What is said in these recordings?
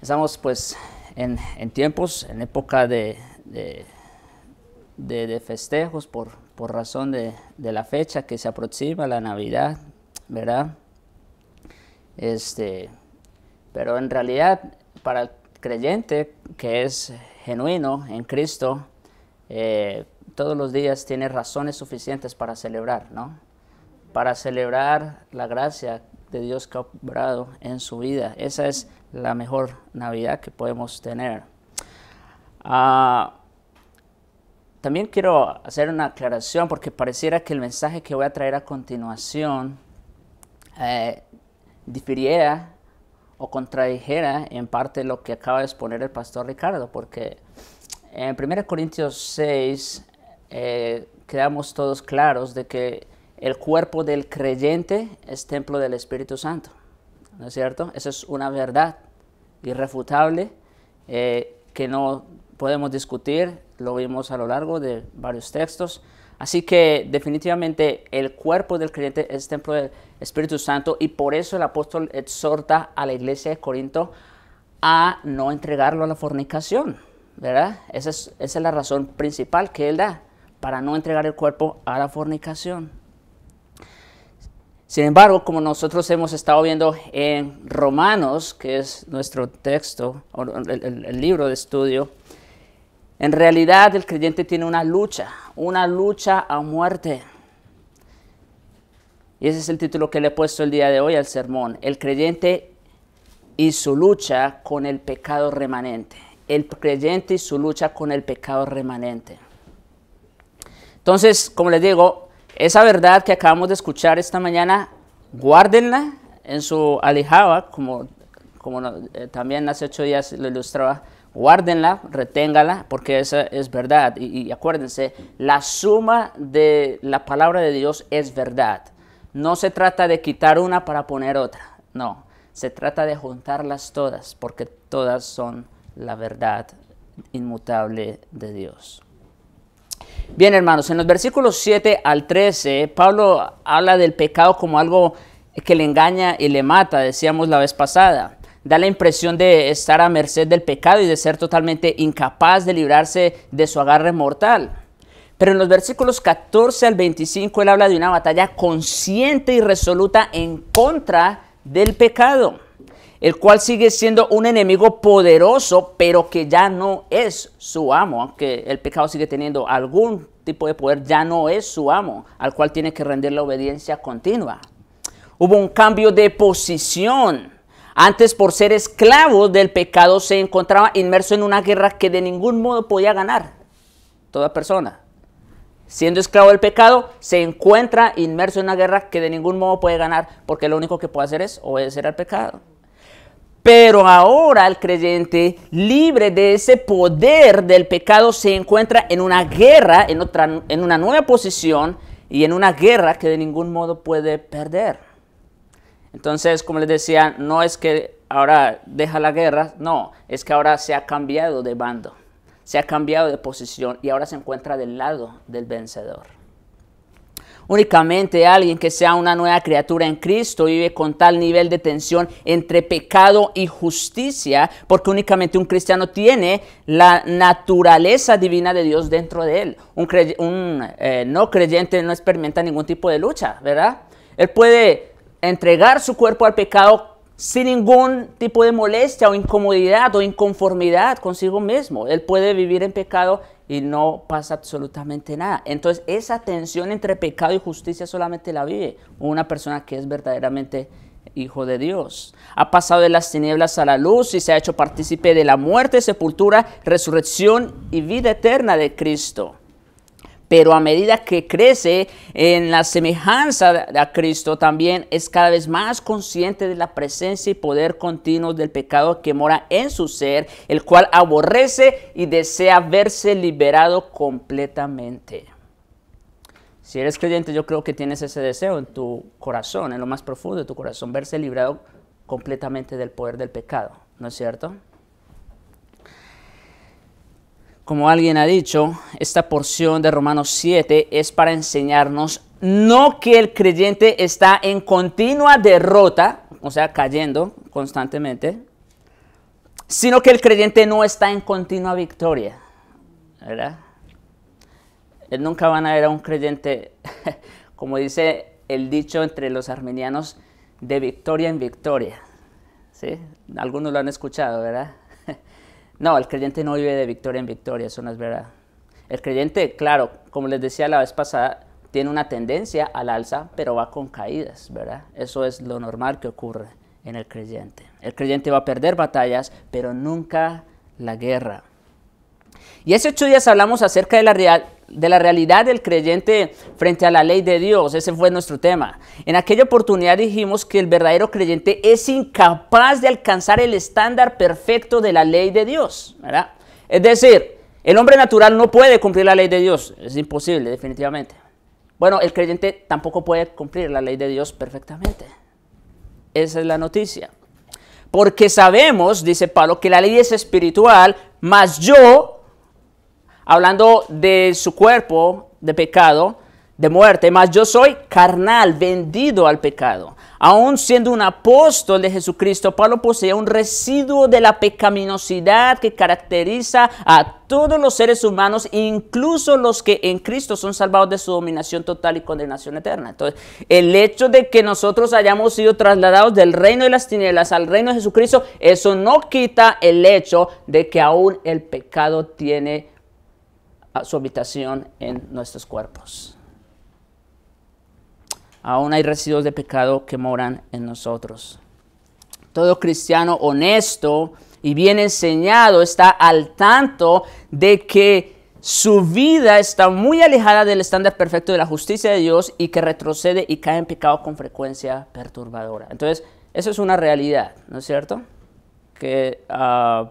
Estamos pues en, tiempos, en época de, de, festejos por, por razón de, la fecha que se aproxima, la Navidad, ¿verdad? Este, pero en realidad para el creyente que es genuino en Cristo, eh, todos los días tiene razones suficientes para celebrar, ¿no? Para celebrar la gracia de Dios que ha obrado en su vida. Esa es la mejor Navidad que podemos tener. Ah, también quiero hacer una aclaración porque pareciera que el mensaje que voy a traer a continuación eh, difiriera o contradijera en parte lo que acaba de exponer el pastor Ricardo, porque en 1 Corintios 6 eh, quedamos todos claros de que el cuerpo del creyente es templo del Espíritu Santo. ¿no es cierto? Esa es una verdad irrefutable eh, que no podemos discutir, lo vimos a lo largo de varios textos. Así que definitivamente el cuerpo del creyente es templo del Espíritu Santo y por eso el apóstol exhorta a la iglesia de Corinto a no entregarlo a la fornicación, ¿verdad? esa es la razón principal que él da para no entregar el cuerpo a la fornicación. Sin embargo, como nosotros hemos estado viendo en Romanos, que es nuestro texto, el, el libro de estudio, en realidad el creyente tiene una lucha, una lucha a muerte. Y ese es el título que le he puesto el día de hoy al sermón. El creyente y su lucha con el pecado remanente. El creyente y su lucha con el pecado remanente. Entonces, como les digo, esa verdad que acabamos de escuchar esta mañana, guárdenla en su alijaba, como, como eh, también hace ocho días lo ilustraba, guárdenla, reténgala, porque esa es verdad. y, acuérdense, la suma de la palabra de Dios es verdad. No se trata de quitar una para poner otra, no. Se trata de juntarlas todas, porque todas son la verdad inmutable de Dios. Bien, hermanos, en los versículos 7 al 13, Pablo habla del pecado como algo que le engaña y le mata, decíamos la vez pasada. Da la impresión de estar a merced del pecado y de ser totalmente incapaz de librarse de su agarre mortal. Pero en los versículos 14 al 25 él habla de una batalla consciente y resoluta en contra del pecado el cual sigue siendo un enemigo poderoso, pero que ya no es su amo, aunque el pecado sigue teniendo algún tipo de poder, ya no es su amo, al cual tiene que rendir la obediencia continua. Hubo un cambio de posición. Antes por ser esclavo del pecado se encontraba inmerso en una guerra que de ningún modo podía ganar toda persona. Siendo esclavo del pecado, se encuentra inmerso en una guerra que de ningún modo puede ganar, porque lo único que puede hacer es obedecer al pecado. Pero ahora el creyente, libre de ese poder del pecado, se encuentra en una guerra, en, otra, en una nueva posición y en una guerra que de ningún modo puede perder. Entonces, como les decía, no es que ahora deja la guerra, no, es que ahora se ha cambiado de bando, se ha cambiado de posición y ahora se encuentra del lado del vencedor. Únicamente alguien que sea una nueva criatura en Cristo vive con tal nivel de tensión entre pecado y justicia, porque únicamente un cristiano tiene la naturaleza divina de Dios dentro de él. Un, eh, no creyente no experimenta ningún tipo de lucha, ¿verdad? Él puede entregar su cuerpo al pecado sin ningún tipo de molestia o incomodidad o inconformidad consigo mismo. Él puede vivir en pecado y no pasa absolutamente nada. Entonces, esa tensión entre pecado y justicia solamente la vive una persona que es verdaderamente hijo de Dios. Ha pasado de las tinieblas a la luz y se ha hecho partícipe de la muerte, sepultura, resurrección y vida eterna de Cristo pero a medida que crece en la semejanza a Cristo, también es cada vez más consciente de la presencia y poder continuo del pecado que mora en su ser, el cual aborrece y desea verse liberado completamente. Si eres creyente, yo creo que tienes ese deseo en tu corazón, en lo más profundo de tu corazón, verse liberado completamente del poder del pecado, ¿no es cierto? Como alguien ha dicho, esta porción de Romanos 7 es para enseñarnos no que el creyente está en continua derrota, o sea, cayendo constantemente, sino que el creyente no está en continua victoria, ¿verdad? Nunca van a ver a un creyente, como dice el dicho entre los armenianos, de victoria en victoria, ¿sí? Algunos lo han escuchado, ¿verdad? No, el creyente no vive de victoria en victoria, eso no es verdad. El creyente, claro, como les decía la vez pasada, tiene una tendencia al alza, pero va con caídas, ¿verdad? Eso es lo normal que ocurre en el creyente. El creyente va a perder batallas, pero nunca la guerra. Y hace ocho días hablamos acerca de la real de la realidad del creyente frente a la ley de Dios. Ese fue nuestro tema. En aquella oportunidad dijimos que el verdadero creyente es incapaz de alcanzar el estándar perfecto de la ley de Dios. Es decir, el hombre natural no puede cumplir la ley de Dios. Es imposible, definitivamente. Bueno, el creyente tampoco puede cumplir la ley de Dios perfectamente. Esa es la noticia. Porque sabemos, dice Pablo, que la ley es espiritual, mas yo, hablando de su cuerpo de pecado, de muerte, mas yo soy carnal, vendido al pecado. Aún siendo un apóstol de Jesucristo, Pablo poseía un residuo de la pecaminosidad que caracteriza a todos los seres humanos, incluso los que en Cristo son salvados de su dominación total y condenación eterna. Entonces, el hecho de que nosotros hayamos sido trasladados del reino de las tinieblas al reino de Jesucristo, eso no quita el hecho de que aún el pecado tiene su habitación en nuestros cuerpos. Aún hay residuos de pecado que moran en nosotros. Todo cristiano honesto y bien enseñado está al tanto de que su vida está muy alejada del estándar perfecto de la justicia de Dios y que retrocede y cae en pecado con frecuencia perturbadora. Entonces, eso es una realidad, ¿no es cierto? Que ah,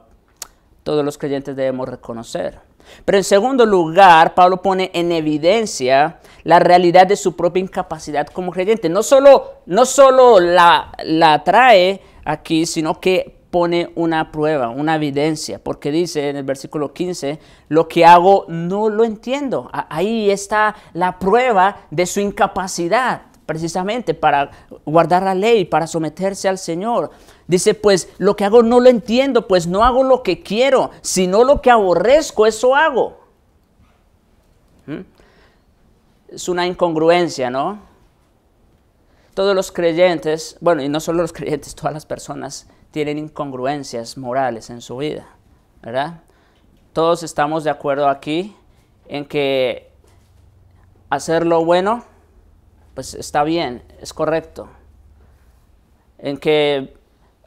todos los creyentes debemos reconocer. Pero en segundo lugar, Pablo pone en evidencia la realidad de su propia incapacidad como creyente. No solo, no solo la, la trae aquí, sino que pone una prueba, una evidencia, porque dice en el versículo 15, lo que hago no lo entiendo. Ahí está la prueba de su incapacidad, precisamente para guardar la ley, para someterse al Señor. Dice, pues lo que hago no lo entiendo, pues no hago lo que quiero, sino lo que aborrezco, eso hago. ¿Mm? Es una incongruencia, ¿no? Todos los creyentes, bueno, y no solo los creyentes, todas las personas tienen incongruencias morales en su vida, ¿verdad? Todos estamos de acuerdo aquí en que hacer lo bueno, pues está bien, es correcto. En que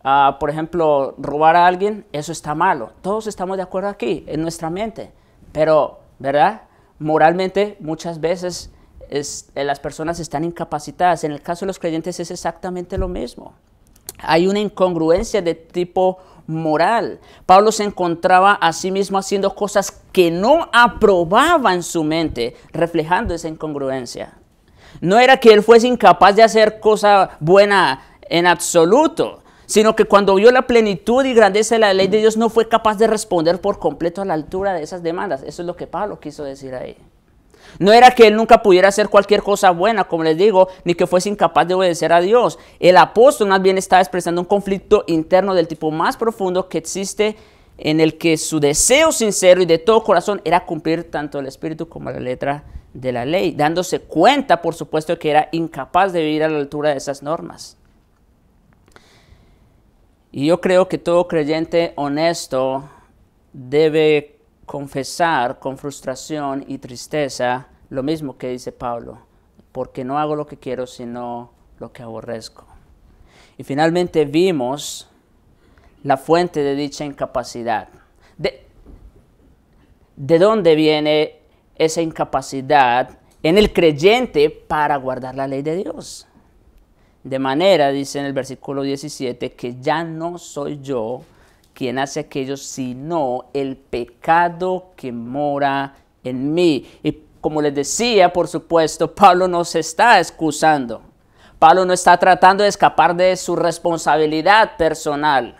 Ah, por ejemplo, robar a alguien, eso está malo. Todos estamos de acuerdo aquí, en nuestra mente. Pero, ¿verdad? Moralmente, muchas veces eh, las personas están incapacitadas. En el caso de los creyentes es exactamente lo mismo. Hay una incongruencia de tipo moral. Pablo se encontraba a sí mismo haciendo cosas que no aprobaba en su mente, reflejando esa incongruencia. No era que él fuese incapaz de hacer cosa buena en absoluto, sino que cuando vio la plenitud y grandeza de la ley de Dios no fue capaz de responder por completo a la altura de esas demandas. Eso es lo que Pablo quiso decir ahí. No era que él nunca pudiera hacer cualquier cosa buena, como les digo, ni que fuese incapaz de obedecer a Dios. El apóstol más bien estaba expresando un conflicto interno del tipo más profundo que existe en el que su deseo sincero y de todo corazón era cumplir tanto el espíritu como la letra de la ley, dándose cuenta, por supuesto, que era incapaz de vivir a la altura de esas normas. Y yo creo que todo creyente honesto debe confesar con frustración y tristeza lo mismo que dice Pablo, porque no hago lo que quiero, sino lo que aborrezco. Y finalmente vimos la fuente de dicha incapacidad. ¿De, de dónde viene esa incapacidad en el creyente para guardar la ley de Dios? De manera, dice en el versículo 17, que ya no soy yo quien hace aquello, sino el pecado que mora en mí. Y como les decía, por supuesto, Pablo no se está excusando. Pablo no está tratando de escapar de su responsabilidad personal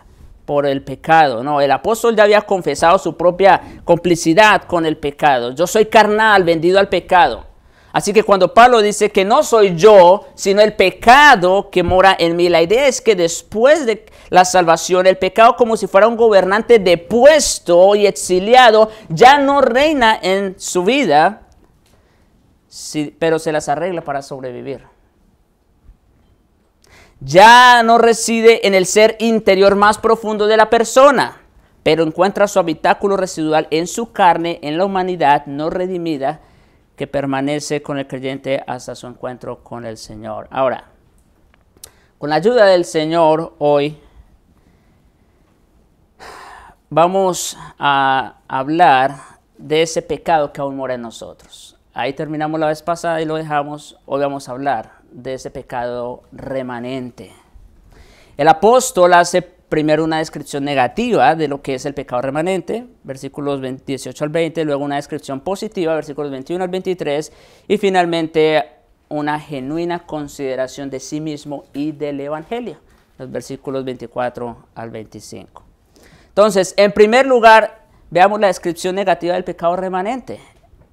por el pecado. No, el apóstol ya había confesado su propia complicidad con el pecado. Yo soy carnal, vendido al pecado. Así que cuando Pablo dice que no soy yo, sino el pecado que mora en mí, la idea es que después de la salvación, el pecado como si fuera un gobernante depuesto y exiliado, ya no reina en su vida, pero se las arregla para sobrevivir. Ya no reside en el ser interior más profundo de la persona, pero encuentra su habitáculo residual en su carne, en la humanidad no redimida que permanece con el creyente hasta su encuentro con el Señor. Ahora, con la ayuda del Señor hoy vamos a hablar de ese pecado que aún mora en nosotros. Ahí terminamos la vez pasada y lo dejamos. Hoy vamos a hablar de ese pecado remanente. El apóstol hace primero una descripción negativa de lo que es el pecado remanente, versículos 18 al 20, luego una descripción positiva, versículos 21 al 23, y finalmente una genuina consideración de sí mismo y del Evangelio, los versículos 24 al 25. Entonces, en primer lugar, veamos la descripción negativa del pecado remanente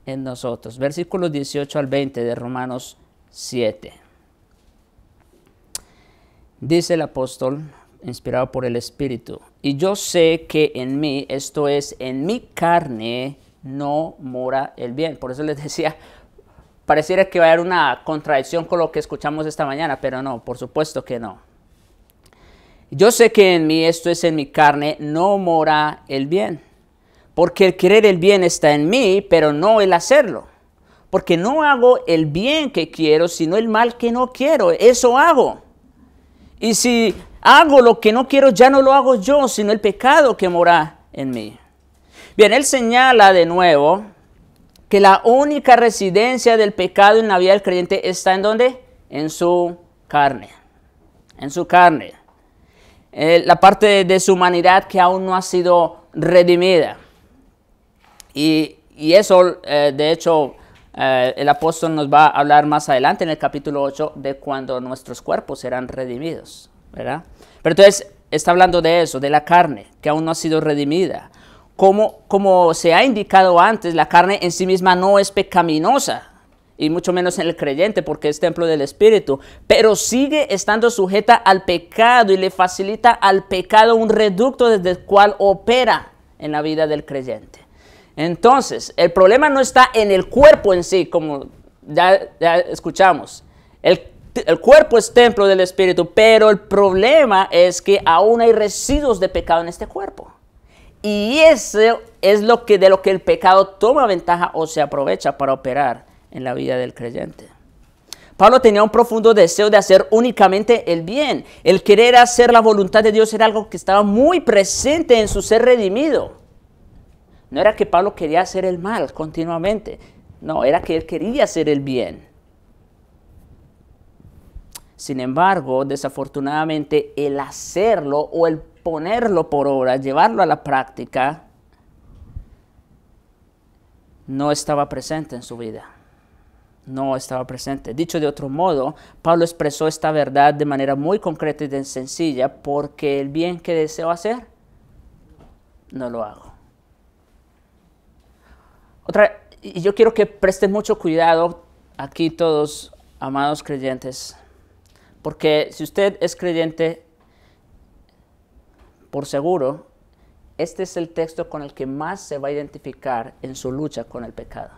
en nosotros, versículos 18 al 20 de Romanos 7. Dice el apóstol inspirado por el Espíritu. Y yo sé que en mí, esto es, en mi carne, no mora el bien. Por eso les decía, pareciera que va a haber una contradicción con lo que escuchamos esta mañana, pero no, por supuesto que no. Yo sé que en mí, esto es en mi carne, no mora el bien. Porque el querer el bien está en mí, pero no el hacerlo. Porque no hago el bien que quiero, sino el mal que no quiero. Eso hago. Y si Hago lo que no quiero, ya no lo hago yo, sino el pecado que mora en mí. Bien, él señala de nuevo que la única residencia del pecado en la vida del creyente está en donde? En su carne. En su carne. Eh, la parte de, su humanidad que aún no ha sido redimida. Y, eso, eh, de hecho, eh, el apóstol nos va a hablar más adelante en el capítulo 8 de cuando nuestros cuerpos serán redimidos. ¿verdad? Pero entonces está hablando de eso, de la carne, que aún no ha sido redimida. Como, como se ha indicado antes, la carne en sí misma no es pecaminosa, y mucho menos en el creyente, porque es templo del Espíritu, pero sigue estando sujeta al pecado y le facilita al pecado un reducto desde el cual opera en la vida del creyente. Entonces, el problema no está en el cuerpo en sí, como ya, escuchamos. El el cuerpo es templo del Espíritu, pero el problema es que aún hay residuos de pecado en este cuerpo. Y eso es lo que, de lo que el pecado toma ventaja o se aprovecha para operar en la vida del creyente. Pablo tenía un profundo deseo de hacer únicamente el bien. El querer hacer la voluntad de Dios era algo que estaba muy presente en su ser redimido. No era que Pablo quería hacer el mal continuamente, no, era que él quería hacer el bien. Sin embargo, desafortunadamente, el hacerlo o el ponerlo por obra, llevarlo a la práctica, no estaba presente en su vida. No estaba presente. Dicho de otro modo, Pablo expresó esta verdad de manera muy concreta y sencilla, porque el bien que deseo hacer, no lo hago. Otra, y yo quiero que presten mucho cuidado aquí todos, amados creyentes, porque si usted es creyente, por seguro, este es el texto con el que más se va a identificar en su lucha con el pecado.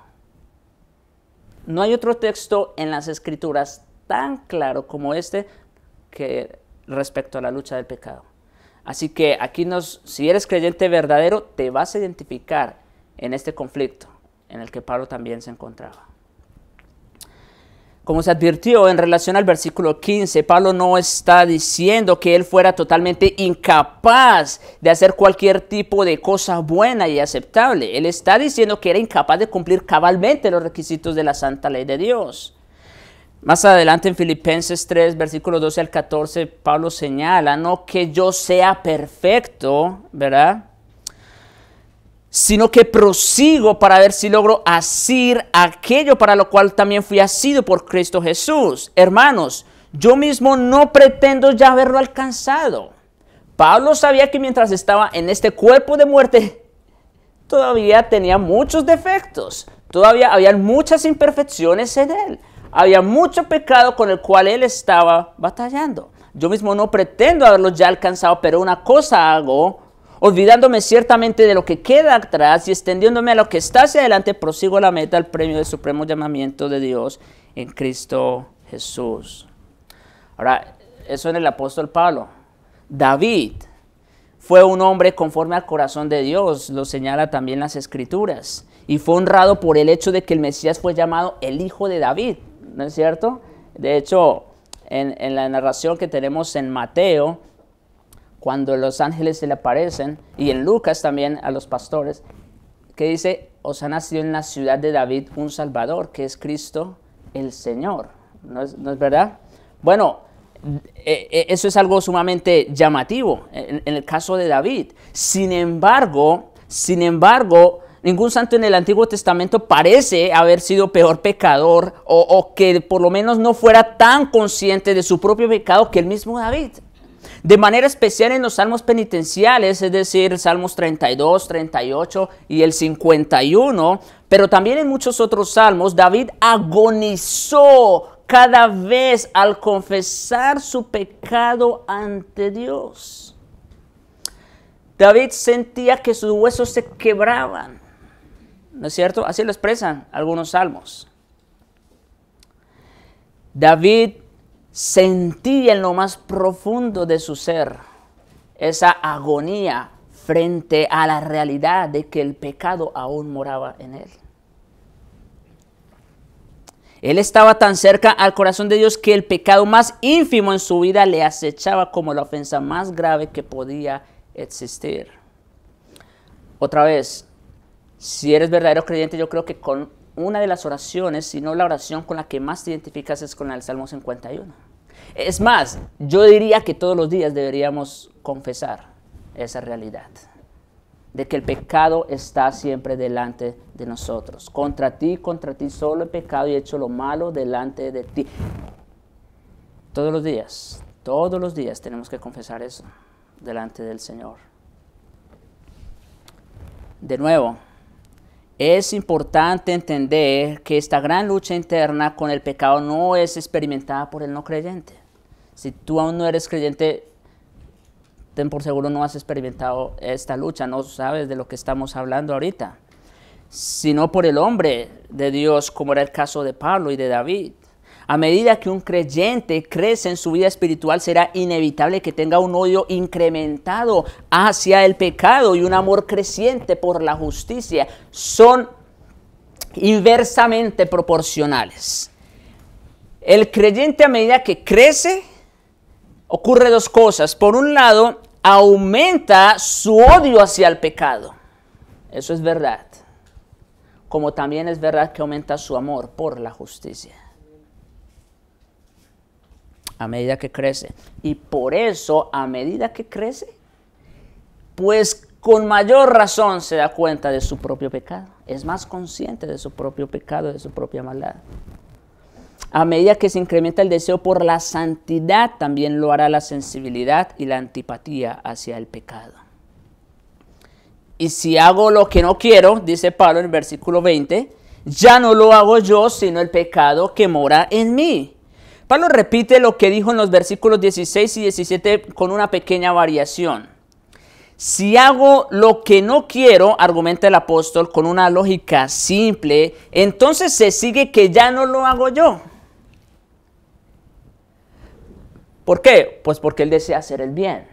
No hay otro texto en las escrituras tan claro como este que respecto a la lucha del pecado. Así que aquí nos, si eres creyente verdadero, te vas a identificar en este conflicto en el que Pablo también se encontraba. Como se advirtió en relación al versículo 15, Pablo no está diciendo que él fuera totalmente incapaz de hacer cualquier tipo de cosa buena y aceptable. Él está diciendo que era incapaz de cumplir cabalmente los requisitos de la santa ley de Dios. Más adelante en Filipenses 3, versículo 12 al 14, Pablo señala, no que yo sea perfecto, ¿verdad? sino que prosigo para ver si logro asir aquello para lo cual también fui asido por Cristo Jesús. Hermanos, yo mismo no pretendo ya haberlo alcanzado. Pablo sabía que mientras estaba en este cuerpo de muerte, todavía tenía muchos defectos, todavía había muchas imperfecciones en él, había mucho pecado con el cual él estaba batallando. Yo mismo no pretendo haberlo ya alcanzado, pero una cosa hago, olvidándome ciertamente de lo que queda atrás y extendiéndome a lo que está hacia adelante, prosigo la meta al premio del supremo llamamiento de Dios en Cristo Jesús. Ahora, eso en el apóstol Pablo. David fue un hombre conforme al corazón de Dios, lo señala también las escrituras, y fue honrado por el hecho de que el Mesías fue llamado el hijo de David, ¿no es cierto? De hecho, en la narración que tenemos en Mateo, cuando los ángeles se le aparecen, y en Lucas también a los pastores, que dice, os ha nacido en la ciudad de David un Salvador, que es Cristo el Señor. ¿No es, verdad? Bueno, e, e, eso es algo sumamente llamativo en, el caso de David. Sin embargo, sin embargo, ningún santo en el Antiguo Testamento parece haber sido peor pecador o, que por lo menos no fuera tan consciente de su propio pecado que el mismo David de manera especial en los salmos penitenciales, es decir, salmos 32, 38 y el 51, pero también en muchos otros salmos, David agonizó cada vez al confesar su pecado ante Dios. David sentía que sus huesos se quebraban. ¿No es cierto? Así lo expresan algunos salmos. David sentía en lo más profundo de su ser esa agonía frente a la realidad de que el pecado aún moraba en él. Él estaba tan cerca al corazón de Dios que el pecado más ínfimo en su vida le acechaba como la ofensa más grave que podía existir. Otra vez, si eres verdadero creyente, yo creo que con, una de las oraciones, sino la oración con la que más te identificas es con el Salmo 51. Es más, yo diría que todos los días deberíamos confesar esa realidad, de que el pecado está siempre delante de nosotros. Contra ti, contra ti solo el pecado y hecho lo malo delante de ti. Todos los días, todos los días tenemos que confesar eso delante del Señor. De nuevo, es importante entender que esta gran lucha interna con el pecado no es experimentada por el no creyente. Si tú aún no eres creyente, ten por seguro no has experimentado esta lucha, no sabes de lo que estamos hablando ahorita, sino por el hombre de Dios, como era el caso de Pablo y de David. A medida que un creyente crece en su vida espiritual, será inevitable que tenga un odio incrementado hacia el pecado y un amor creciente por la justicia. Son inversamente proporcionales. El creyente a medida que crece, ocurre dos cosas. Por un lado, aumenta su odio hacia el pecado. Eso es verdad. Como también es verdad que aumenta su amor por la justicia a medida que crece. Y por eso, a medida que crece, pues con mayor razón se da cuenta de su propio pecado. Es más consciente de su propio pecado, de su propia maldad. A medida que se incrementa el deseo por la santidad, también lo hará la sensibilidad y la antipatía hacia el pecado. Y si hago lo que no quiero, dice Pablo en el versículo 20, ya no lo hago yo, sino el pecado que mora en mí. Pablo repite lo que dijo en los versículos 16 y 17 con una pequeña variación. Si hago lo que no quiero, argumenta el apóstol con una lógica simple, entonces se sigue que ya no lo hago yo. ¿Por qué? Pues porque él desea hacer el bien.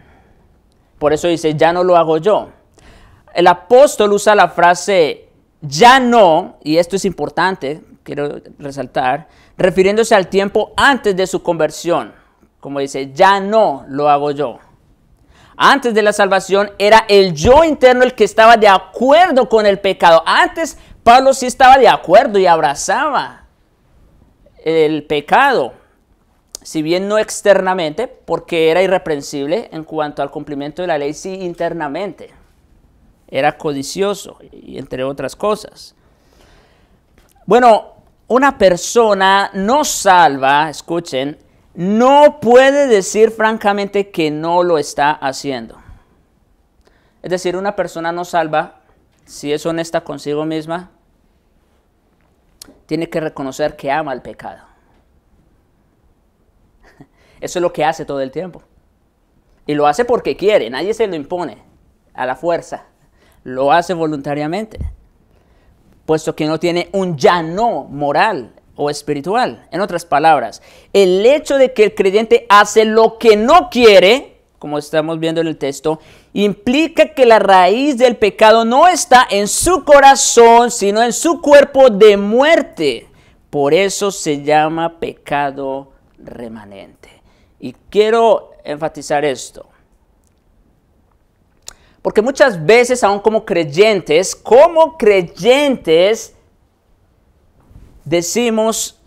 Por eso dice, ya no lo hago yo. El apóstol usa la frase, ya no, y esto es importante, quiero resaltar, refiriéndose al tiempo antes de su conversión. Como dice, ya no lo hago yo. Antes de la salvación era el yo interno el que estaba de acuerdo con el pecado. Antes Pablo sí estaba de acuerdo y abrazaba el pecado, si bien no externamente, porque era irreprensible en cuanto al cumplimiento de la ley, sí internamente. Era codicioso, y entre otras cosas. Bueno, una persona no salva, escuchen, no puede decir francamente que no lo está haciendo. Es decir, una persona no salva, si es honesta consigo misma, tiene que reconocer que ama el pecado. Eso es lo que hace todo el tiempo. Y lo hace porque quiere, nadie se lo impone a la fuerza. Lo hace voluntariamente puesto que no tiene un ya no moral o espiritual. En otras palabras, el hecho de que el creyente hace lo que no quiere, como estamos viendo en el texto, implica que la raíz del pecado no está en su corazón, sino en su cuerpo de muerte. Por eso se llama pecado remanente. Y quiero enfatizar esto. Porque muchas veces, aún como creyentes, como creyentes, decimos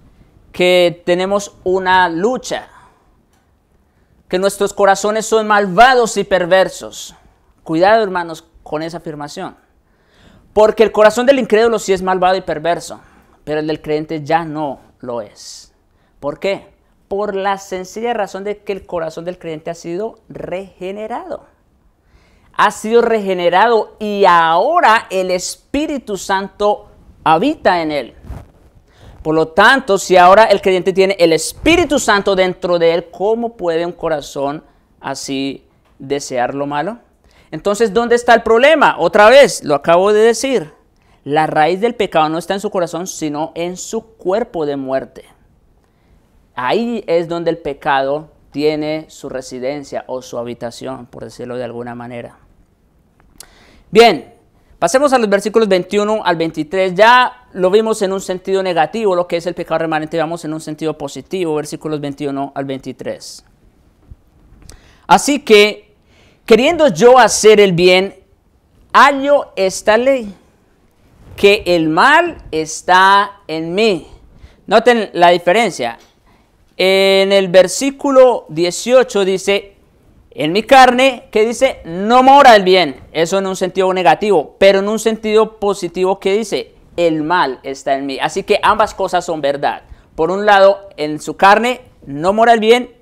que tenemos una lucha, que nuestros corazones son malvados y perversos. Cuidado, hermanos, con esa afirmación. Porque el corazón del incrédulo sí es malvado y perverso, pero el del creyente ya no lo es. ¿Por qué? Por la sencilla razón de que el corazón del creyente ha sido regenerado ha sido regenerado y ahora el Espíritu Santo habita en él. Por lo tanto, si ahora el creyente tiene el Espíritu Santo dentro de él, ¿cómo puede un corazón así desear lo malo? Entonces, ¿dónde está el problema? Otra vez, lo acabo de decir. La raíz del pecado no está en su corazón, sino en su cuerpo de muerte. Ahí es donde el pecado tiene su residencia o su habitación, por decirlo de alguna manera. Bien, pasemos a los versículos 21 al 23. Ya lo vimos en un sentido negativo, lo que es el pecado remanente, vamos en un sentido positivo, versículos 21 al 23. Así que, queriendo yo hacer el bien, hallo esta ley, que el mal está en mí. Noten la diferencia. En el versículo 18 dice, en mi carne, que dice, no mora el bien. Eso en un sentido negativo, pero en un sentido positivo que dice, el mal está en mí. Así que ambas cosas son verdad. Por un lado, en su carne no mora el bien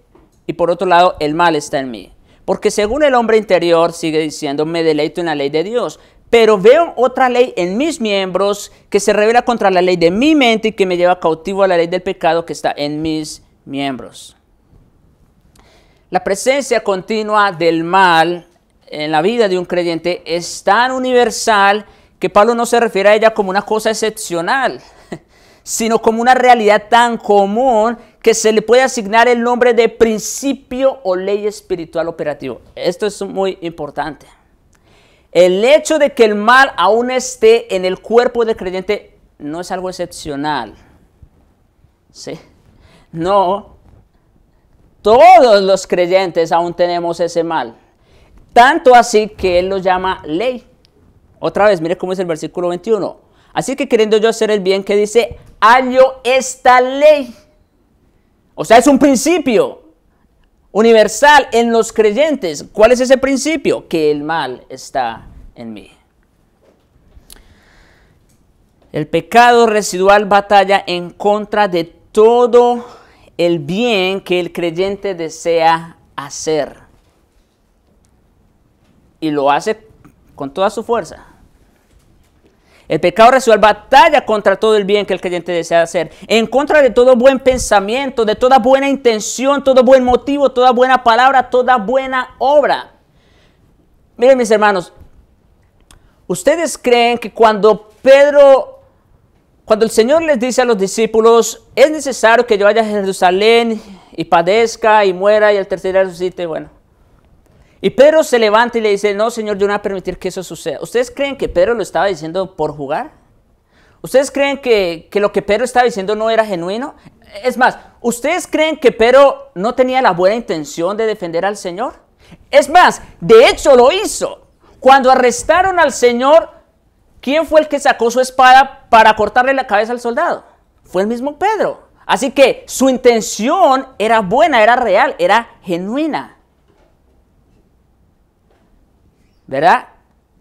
y por otro lado, el mal está en mí. Porque según el hombre interior, sigue diciendo, me deleito en la ley de Dios, pero veo otra ley en mis miembros que se revela contra la ley de mi mente y que me lleva cautivo a la ley del pecado que está en mis miembros. La presencia continua del mal en la vida de un creyente es tan universal que Pablo no se refiere a ella como una cosa excepcional, sino como una realidad tan común que se le puede asignar el nombre de principio o ley espiritual operativo. Esto es muy importante. El hecho de que el mal aún esté en el cuerpo del creyente no es algo excepcional. ¿Sí? No, todos los creyentes aún tenemos ese mal. Tanto así que Él lo llama ley. Otra vez, mire cómo es el versículo 21. Así que queriendo yo hacer el bien que dice, hallo esta ley. O sea, es un principio universal en los creyentes. ¿Cuál es ese principio? Que el mal está en mí. El pecado residual batalla en contra de todo el bien que el creyente desea hacer. Y lo hace con toda su fuerza. El pecado resuelve batalla contra todo el bien que el creyente desea hacer, en contra de todo buen pensamiento, de toda buena intención, todo buen motivo, toda buena palabra, toda buena obra. Miren mis hermanos, ¿ustedes creen que cuando Pedro cuando el Señor les dice a los discípulos, es necesario que yo vaya a Jerusalén y padezca y muera y el tercer día resucite, bueno. Y Pedro se levanta y le dice, no, Señor, yo no voy a permitir que eso suceda. ¿Ustedes creen que Pedro lo estaba diciendo por jugar? ¿Ustedes creen que, que lo que Pedro estaba diciendo no era genuino? Es más, ¿ustedes creen que Pedro no tenía la buena intención de defender al Señor? Es más, de hecho lo hizo. Cuando arrestaron al Señor, ¿Quién fue el que sacó su espada para cortarle la cabeza al soldado? Fue el mismo Pedro. Así que su intención era buena, era real, era genuina. ¿Verdad?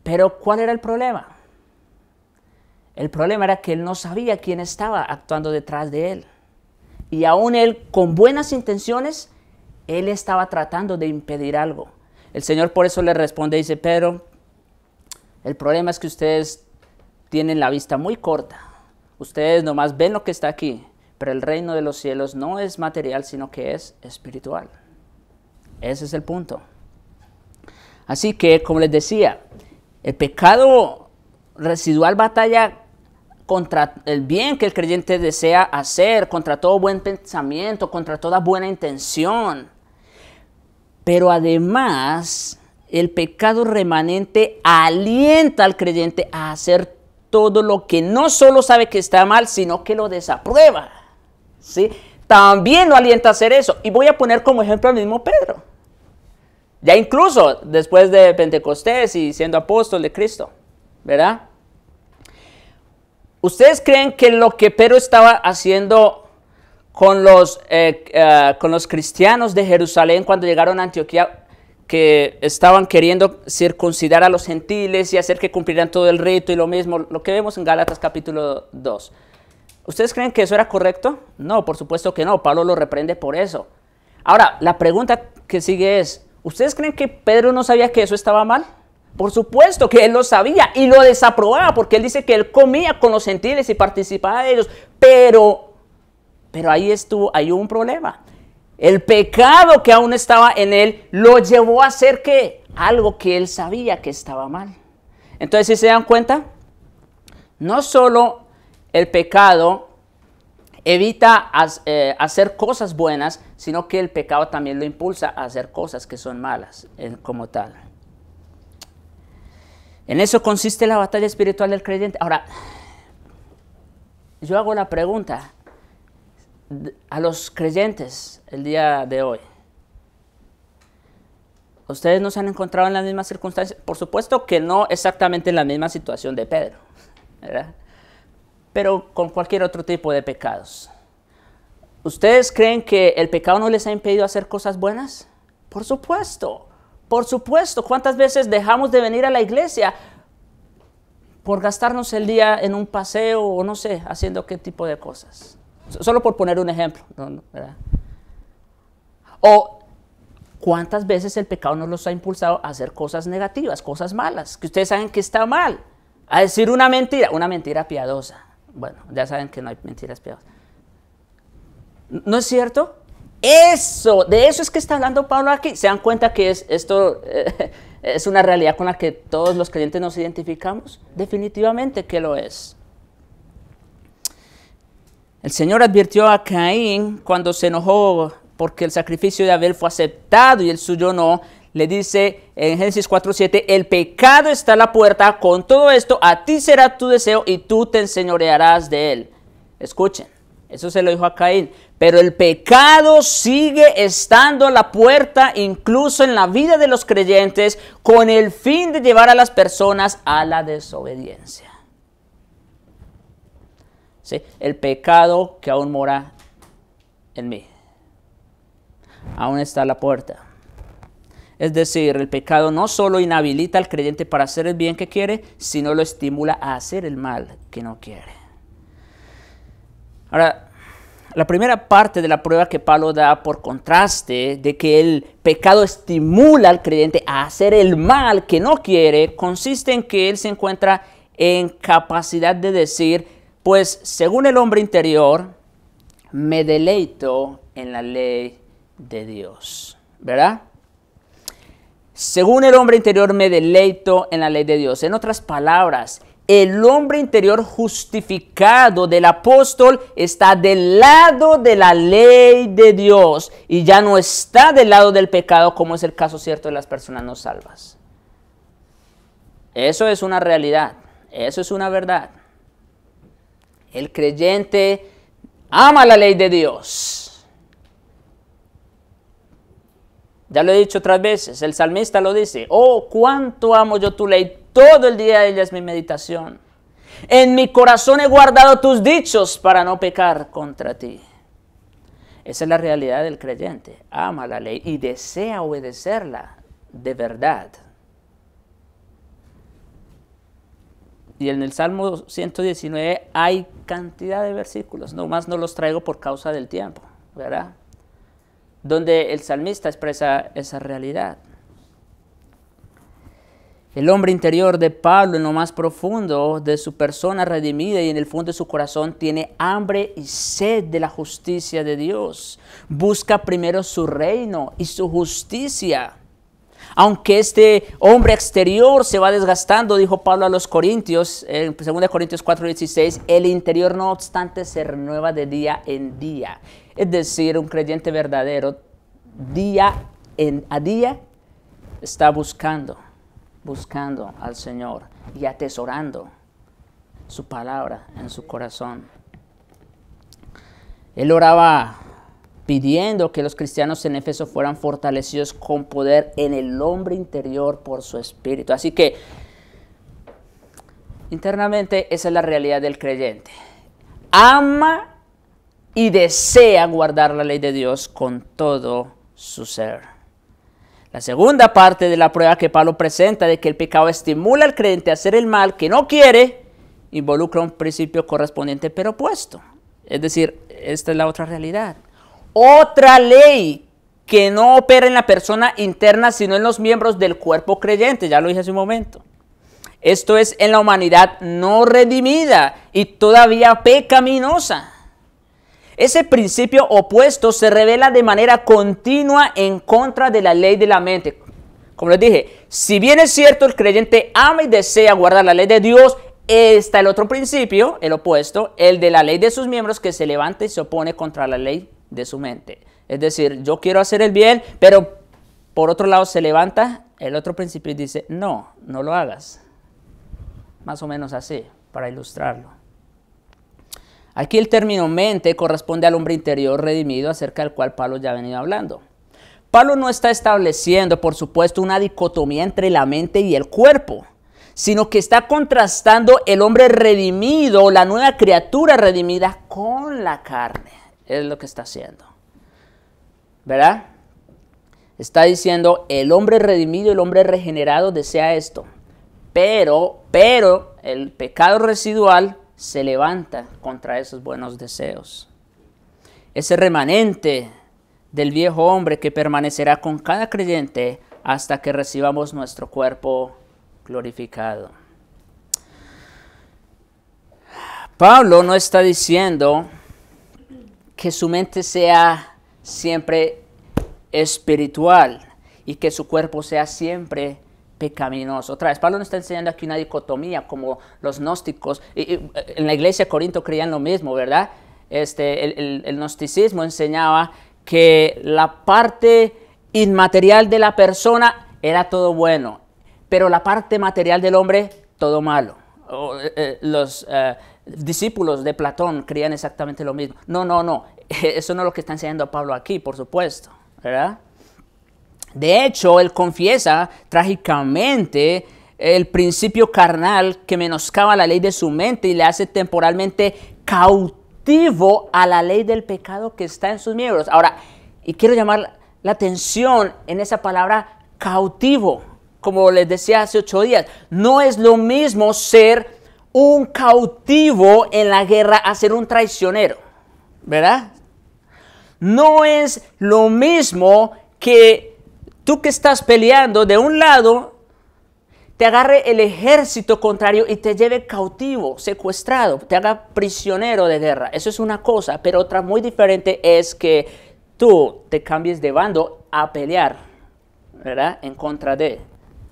Pero ¿cuál era el problema? El problema era que él no sabía quién estaba actuando detrás de él. Y aún él, con buenas intenciones, él estaba tratando de impedir algo. El Señor por eso le responde, dice, Pedro, el problema es que ustedes tienen la vista muy corta. Ustedes nomás ven lo que está aquí, pero el reino de los cielos no es material, sino que es espiritual. Ese es el punto. Así que, como les decía, el pecado residual batalla contra el bien que el creyente desea hacer, contra todo buen pensamiento, contra toda buena intención. Pero además, el pecado remanente alienta al creyente a hacer todo lo que no solo sabe que está mal, sino que lo desaprueba. ¿sí? También lo alienta a hacer eso. Y voy a poner como ejemplo al mismo Pedro. Ya incluso después de Pentecostés y siendo apóstol de Cristo, ¿verdad? ¿Ustedes creen que lo que Pedro estaba haciendo con los, eh, eh, con los cristianos de Jerusalén cuando llegaron a Antioquía que estaban queriendo circuncidar a los gentiles y hacer que cumplieran todo el rito y lo mismo, lo que vemos en Gálatas capítulo 2. ¿Ustedes creen que eso era correcto? No, por supuesto que no, Pablo lo reprende por eso. Ahora, la pregunta que sigue es, ¿ustedes creen que Pedro no sabía que eso estaba mal? Por supuesto que él lo sabía y lo desaprobaba porque él dice que él comía con los gentiles y participaba de ellos, pero, pero ahí estuvo, ahí hubo un problema. El pecado que aún estaba en él lo llevó a hacer que algo que él sabía que estaba mal. Entonces, si se dan cuenta, no solo el pecado evita eh, hacer cosas buenas, sino que el pecado también lo impulsa a hacer cosas que son malas como tal. En eso consiste la batalla espiritual del creyente. Ahora, yo hago la pregunta, a los creyentes el día de hoy. Ustedes no se han encontrado en las mismas circunstancias, por supuesto que no exactamente en la misma situación de Pedro, pero con cualquier otro tipo de pecados. ¿Ustedes creen que el pecado no les ha impedido hacer cosas buenas? Por supuesto, por supuesto. ¿Cuántas veces dejamos de venir a la iglesia por gastarnos el día en un paseo o no sé, haciendo qué tipo de cosas? Solo por poner un ejemplo. O cuántas veces el pecado nos los ha impulsado a hacer cosas negativas, cosas malas, que ustedes saben que está mal. A decir una mentira, una mentira piadosa. Bueno, ya saben que no hay mentiras piadosas. ¿No es cierto? Eso, de eso es que está hablando Pablo aquí. Se dan cuenta que es, esto eh, es una realidad con la que todos los creyentes nos identificamos. Definitivamente que lo es. El Señor advirtió a Caín cuando se enojó porque el sacrificio de Abel fue aceptado y el suyo no. Le dice en Génesis 4:7, el pecado está a la puerta, con todo esto a ti será tu deseo y tú te enseñorearás de él. Escuchen, eso se lo dijo a Caín, pero el pecado sigue estando a la puerta incluso en la vida de los creyentes con el fin de llevar a las personas a la desobediencia. El pecado que aún mora en mí. Aún está a la puerta. Es decir, el pecado no solo inhabilita al creyente para hacer el bien que quiere, sino lo estimula a hacer el mal que no quiere. Ahora, la primera parte de la prueba que Pablo da por contraste de que el pecado estimula al creyente a hacer el mal que no quiere, consiste en que él se encuentra en capacidad de decir, pues según el hombre interior, me deleito en la ley de Dios, ¿verdad? Según el hombre interior, me deleito en la ley de Dios. En otras palabras, el hombre interior justificado del apóstol está del lado de la ley de Dios y ya no está del lado del pecado como es el caso cierto de las personas no salvas. Eso es una realidad, eso es una verdad. El creyente ama la ley de Dios. Ya lo he dicho otras veces, el salmista lo dice, oh, cuánto amo yo tu ley, todo el día ella es mi meditación. En mi corazón he guardado tus dichos para no pecar contra ti. Esa es la realidad del creyente, ama la ley y desea obedecerla de verdad. Y en el Salmo 119 hay cantidad de versículos, nomás no los traigo por causa del tiempo, ¿verdad? Donde el salmista expresa esa realidad. El hombre interior de Pablo en lo más profundo de su persona redimida y en el fondo de su corazón tiene hambre y sed de la justicia de Dios. Busca primero su reino y su justicia aunque este hombre exterior se va desgastando, dijo Pablo a los Corintios, en 2 Corintios 4:16, el interior no obstante se renueva de día en día. Es decir, un creyente verdadero día en, a día está buscando, buscando al Señor y atesorando su palabra en su corazón. Él oraba pidiendo que los cristianos en Éfeso fueran fortalecidos con poder en el hombre interior por su espíritu. Así que internamente esa es la realidad del creyente. Ama y desea guardar la ley de Dios con todo su ser. La segunda parte de la prueba que Pablo presenta de que el pecado estimula al creyente a hacer el mal que no quiere, involucra un principio correspondiente pero opuesto. Es decir, esta es la otra realidad otra ley que no opera en la persona interna, sino en los miembros del cuerpo creyente, ya lo dije hace un momento. Esto es en la humanidad no redimida y todavía pecaminosa. Ese principio opuesto se revela de manera continua en contra de la ley de la mente. Como les dije, si bien es cierto el creyente ama y desea guardar la ley de Dios, está el otro principio, el opuesto, el de la ley de sus miembros que se levanta y se opone contra la ley de su mente. Es decir, yo quiero hacer el bien, pero por otro lado se levanta el otro principio y dice, no, no lo hagas. Más o menos así, para ilustrarlo. Aquí el término mente corresponde al hombre interior redimido acerca del cual Pablo ya ha venido hablando. Pablo no está estableciendo, por supuesto, una dicotomía entre la mente y el cuerpo, sino que está contrastando el hombre redimido, la nueva criatura redimida, con la carne. Es lo que está haciendo. ¿Verdad? Está diciendo, el hombre redimido, el hombre regenerado desea esto. Pero, pero el pecado residual se levanta contra esos buenos deseos. Ese remanente del viejo hombre que permanecerá con cada creyente hasta que recibamos nuestro cuerpo glorificado. Pablo no está diciendo que su mente sea siempre espiritual y que su cuerpo sea siempre pecaminoso. Otra vez, Pablo nos está enseñando aquí una dicotomía, como los gnósticos, en la iglesia de Corinto creían lo mismo, ¿verdad? Este, el, gnosticismo enseñaba que la parte inmaterial de la persona era todo bueno, pero la parte material del hombre todo malo. Eh, eh, los eh, discípulos de Platón creían exactamente lo mismo. No, no, no, eso no es lo que está enseñando Pablo aquí, por supuesto, De hecho, él confiesa trágicamente el principio carnal que menoscaba la ley de su mente y le hace temporalmente cautivo a la ley del pecado que está en sus miembros. Ahora, y quiero llamar la atención en esa palabra cautivo, como les decía hace ocho días, no es lo mismo ser un cautivo en la guerra a ser un traicionero, ¿verdad? No es lo mismo que tú que estás peleando de un lado, te agarre el ejército contrario y te lleve cautivo, secuestrado, te haga prisionero de guerra. Eso es una cosa, pero otra muy diferente es que tú te cambies de bando a pelear, ¿verdad? En contra de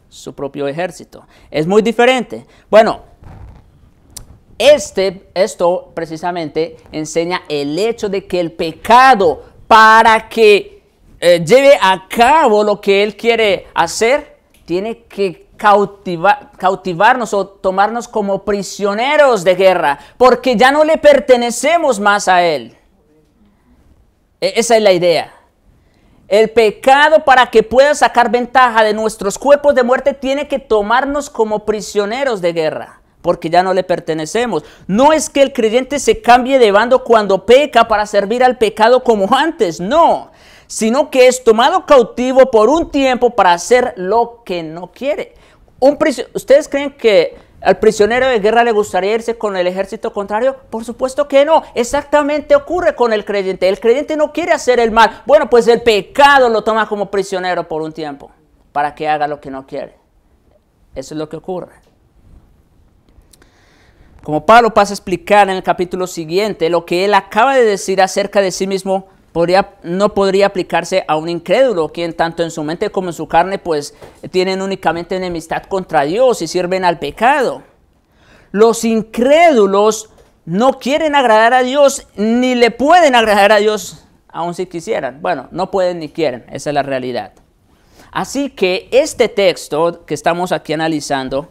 su propio ejército. Es muy diferente. Bueno, este, esto precisamente enseña el hecho de que el pecado, para que eh, lleve a cabo lo que él quiere hacer, tiene que cautivarnos o tomarnos como prisioneros de guerra, porque ya no le pertenecemos más a él. E-, esa es la idea. El pecado para que pueda sacar ventaja de nuestros cuerpos de muerte tiene que tomarnos como prisioneros de guerra porque ya no le pertenecemos. No es que el creyente se cambie de bando cuando peca para servir al pecado como antes, no, sino que es tomado cautivo por un tiempo para hacer lo que no quiere. Un ¿Ustedes creen que al prisionero de guerra le gustaría irse con el ejército contrario? Por supuesto que no. Exactamente ocurre con el creyente. El creyente no quiere hacer el mal. Bueno, pues el pecado lo toma como prisionero por un tiempo para que haga lo que no quiere. Eso es lo que ocurre. Como Pablo pasa a explicar en el capítulo siguiente, lo que él acaba de decir acerca de sí mismo podría, no podría aplicarse a un incrédulo, quien tanto en su mente como en su carne pues tienen únicamente enemistad contra Dios y sirven al pecado. Los incrédulos no quieren agradar a Dios ni le pueden agradar a Dios, aun si quisieran. Bueno, no pueden ni quieren, esa es la realidad. Así que este texto que estamos aquí analizando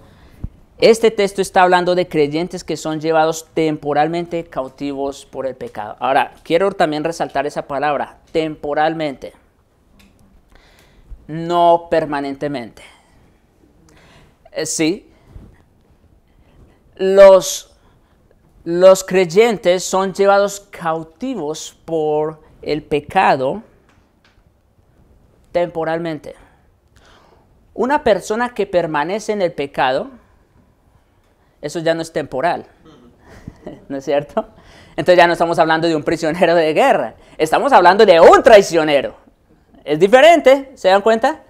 este texto está hablando de creyentes que son llevados temporalmente cautivos por el pecado. Ahora, quiero también resaltar esa palabra, temporalmente, no permanentemente. Eh, sí, los, los creyentes son llevados cautivos por el pecado temporalmente. Una persona que permanece en el pecado, eso ya no es temporal, ¿no es cierto? Entonces ya no estamos hablando de un prisionero de guerra, estamos hablando de un traicionero. Es diferente, ¿se dan cuenta?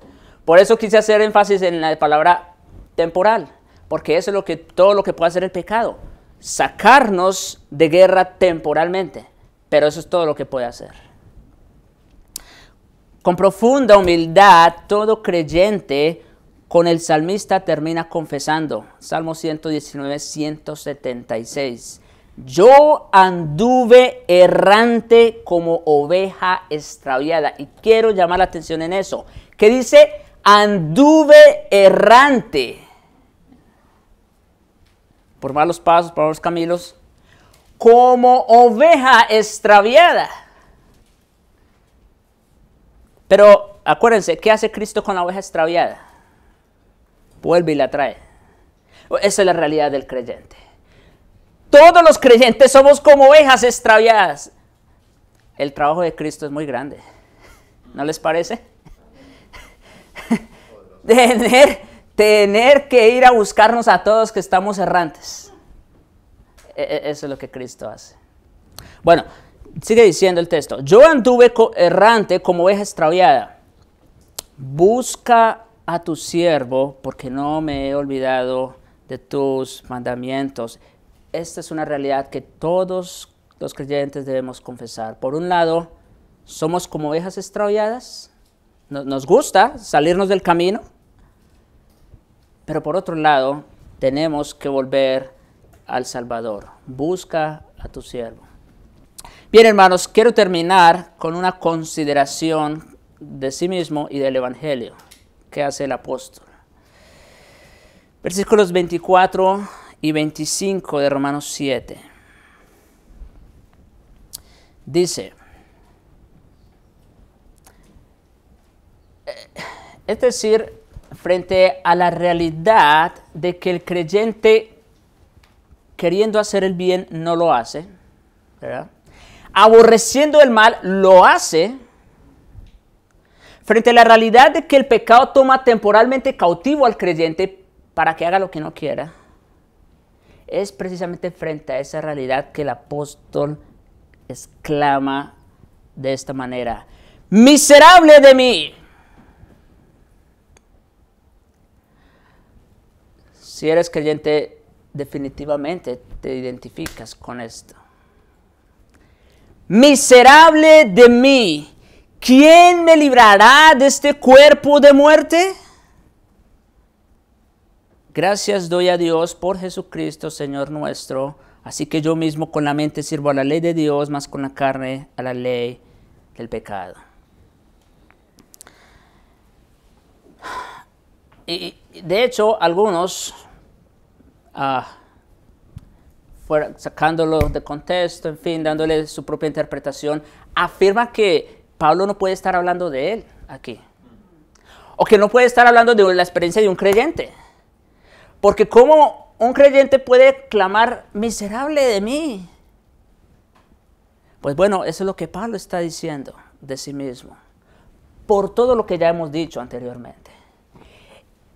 Por eso quise hacer énfasis en la palabra temporal, porque eso es lo que, todo lo que puede hacer el pecado, sacarnos de guerra temporalmente, pero eso es todo lo que puede hacer. Con profunda humildad, todo creyente con el salmista termina confesando, Salmo 119, 176. Yo anduve errante como oveja extraviada. Y quiero llamar la atención en eso. Que dice, anduve errante. Por malos pasos, por malos caminos. Como oveja extraviada. Pero acuérdense, ¿qué hace Cristo con la oveja extraviada? vuelve y la trae. Esa es la realidad del creyente. Todos los creyentes somos como ovejas extraviadas. El trabajo de Cristo es muy grande. ¿No les parece? tener, tener que ir a buscarnos a todos que estamos errantes. E, e, eso es lo que Cristo hace. Bueno, sigue diciendo el texto. Yo anduve errante como oveja extraviada. Busca a tu siervo porque no me he olvidado de tus mandamientos. Esta es una realidad que todos los creyentes debemos confesar. Por un lado, somos como ovejas extraviadas, nos gusta salirnos del camino, pero por otro lado, tenemos que volver al Salvador. Busca a tu siervo. Bien, hermanos, quiero terminar con una consideración de sí mismo y del Evangelio que hace el apóstol. Versículos 24 y 25 de Romanos 7. Dice, eh, es decir, frente a la realidad de que el creyente queriendo hacer el bien no lo hace, ¿verdad? aborreciendo el mal lo hace, Frente a la realidad de que el pecado toma temporalmente cautivo al creyente para que haga lo que no quiera, es precisamente frente a esa realidad que el apóstol exclama de esta manera, miserable de mí. Si eres creyente, definitivamente te identificas con esto. Miserable de mí, ¿quién me librará de este cuerpo de muerte? Gracias doy a Dios por Jesucristo, Señor nuestro. Así que yo mismo con la mente sirvo a la ley de Dios, más con la carne a la ley del pecado. Y de hecho, algunos, ah, sacándolo de contexto, en fin, dándole su propia interpretación, afirma que Pablo no puede estar hablando de él aquí. O que no puede estar hablando de la experiencia de un creyente. Porque ¿cómo un creyente puede clamar miserable de mí? Pues bueno, eso es lo que Pablo está diciendo de sí mismo. Por todo lo que ya hemos dicho anteriormente.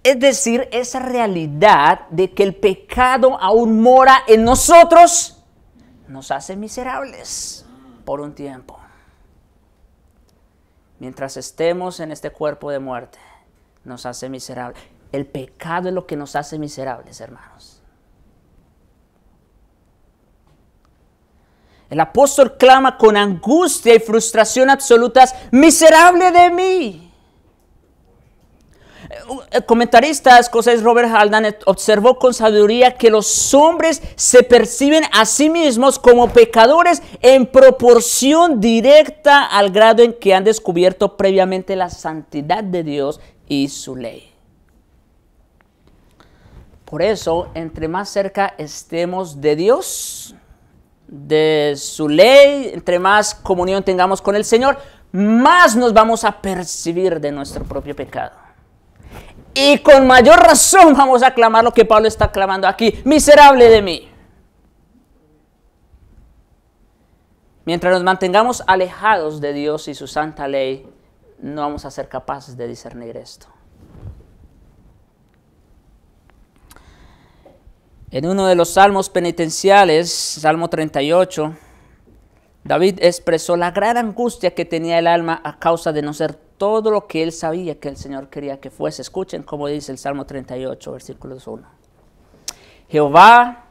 Es decir, esa realidad de que el pecado aún mora en nosotros nos hace miserables por un tiempo mientras estemos en este cuerpo de muerte, nos hace miserables. El pecado es lo que nos hace miserables, hermanos. El apóstol clama con angustia y frustración absolutas, miserable de mí. Eh, comentaristas escocés Robert Haldane eh, observó con sabiduría que los hombres se perciben a sí mismos como pecadores en proporción directa al grado en que han descubierto previamente la santidad de Dios y su ley. Por eso, entre más cerca estemos de Dios, de su ley, entre más comunión tengamos con el Señor, más nos vamos a percibir de nuestro propio pecado. Y con mayor razón vamos a clamar lo que Pablo está clamando aquí. Miserable de mí. Mientras nos mantengamos alejados de Dios y su santa ley, no vamos a ser capaces de discernir esto. En uno de los salmos penitenciales, Salmo 38, David expresó la gran angustia que tenía el alma a causa de no ser todo lo que él sabía que el Señor quería que fuese. Escuchen como dice el Salmo 38, versículo 1. Jehová,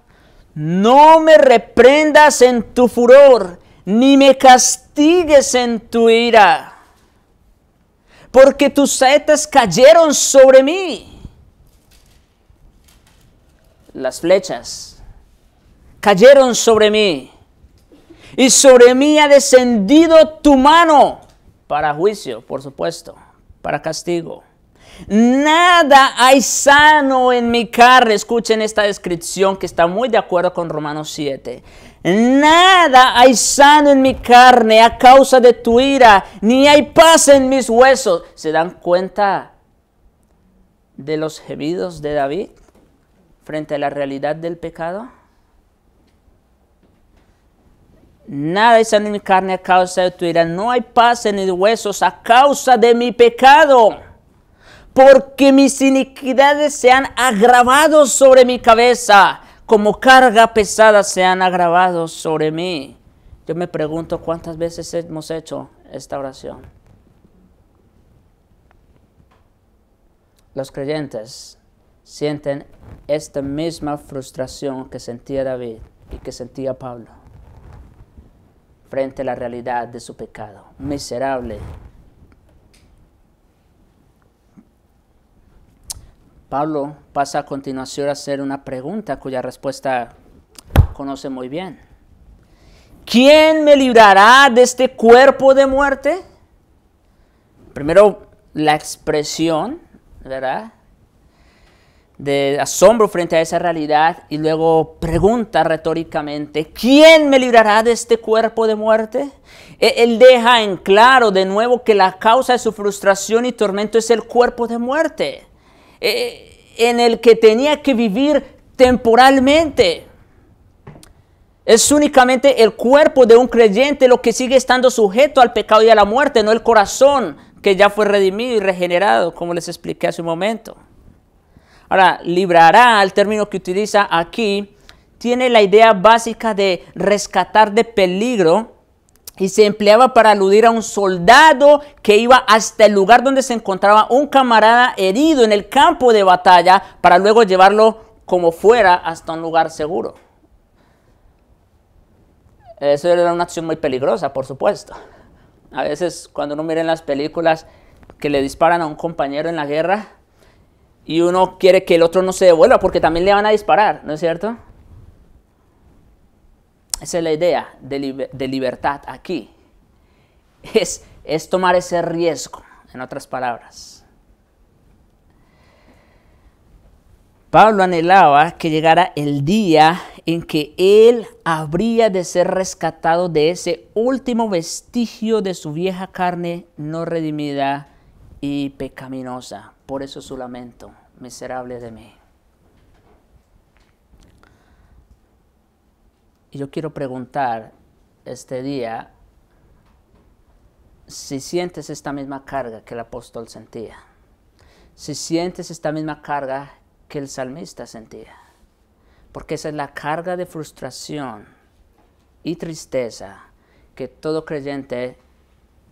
no me reprendas en tu furor, ni me castigues en tu ira, porque tus saetas cayeron sobre mí. Las flechas cayeron sobre mí, y sobre mí ha descendido tu mano para juicio, por supuesto, para castigo. Nada hay sano en mi carne. Escuchen esta descripción que está muy de acuerdo con Romanos 7. Nada hay sano en mi carne a causa de tu ira, ni hay paz en mis huesos. ¿Se dan cuenta de los gemidos de David frente a la realidad del pecado? Nada es en mi carne a causa de tu ira. No hay paz en mis huesos a causa de mi pecado. Porque mis iniquidades se han agravado sobre mi cabeza. Como carga pesada se han agravado sobre mí. Yo me pregunto cuántas veces hemos hecho esta oración. Los creyentes sienten esta misma frustración que sentía David y que sentía Pablo frente a la realidad de su pecado. Miserable. Pablo pasa a continuación a hacer una pregunta cuya respuesta conoce muy bien. ¿Quién me librará de este cuerpo de muerte? Primero, la expresión, ¿verdad? de asombro frente a esa realidad y luego pregunta retóricamente, ¿quién me librará de este cuerpo de muerte? E-, él deja en claro de nuevo que la causa de su frustración y tormento es el cuerpo de muerte, e-, en el que tenía que vivir temporalmente. Es únicamente el cuerpo de un creyente lo que sigue estando sujeto al pecado y a la muerte, no el corazón que ya fue redimido y regenerado, como les expliqué hace un momento. Ahora, librará, el término que utiliza aquí, tiene la idea básica de rescatar de peligro y se empleaba para aludir a un soldado que iba hasta el lugar donde se encontraba un camarada herido en el campo de batalla para luego llevarlo como fuera hasta un lugar seguro. Eso era una acción muy peligrosa, por supuesto. A veces cuando uno mira en las películas que le disparan a un compañero en la guerra, y uno quiere que el otro no se devuelva porque también le van a disparar, ¿no es cierto? Esa es la idea de, de libertad aquí. Es, es tomar ese riesgo, en otras palabras. Pablo anhelaba que llegara el día en que él habría de ser rescatado de ese último vestigio de su vieja carne no redimida y pecaminosa. Por eso su lamento, miserable de mí. Y yo quiero preguntar este día si sientes esta misma carga que el apóstol sentía, si sientes esta misma carga que el salmista sentía, porque esa es la carga de frustración y tristeza que todo creyente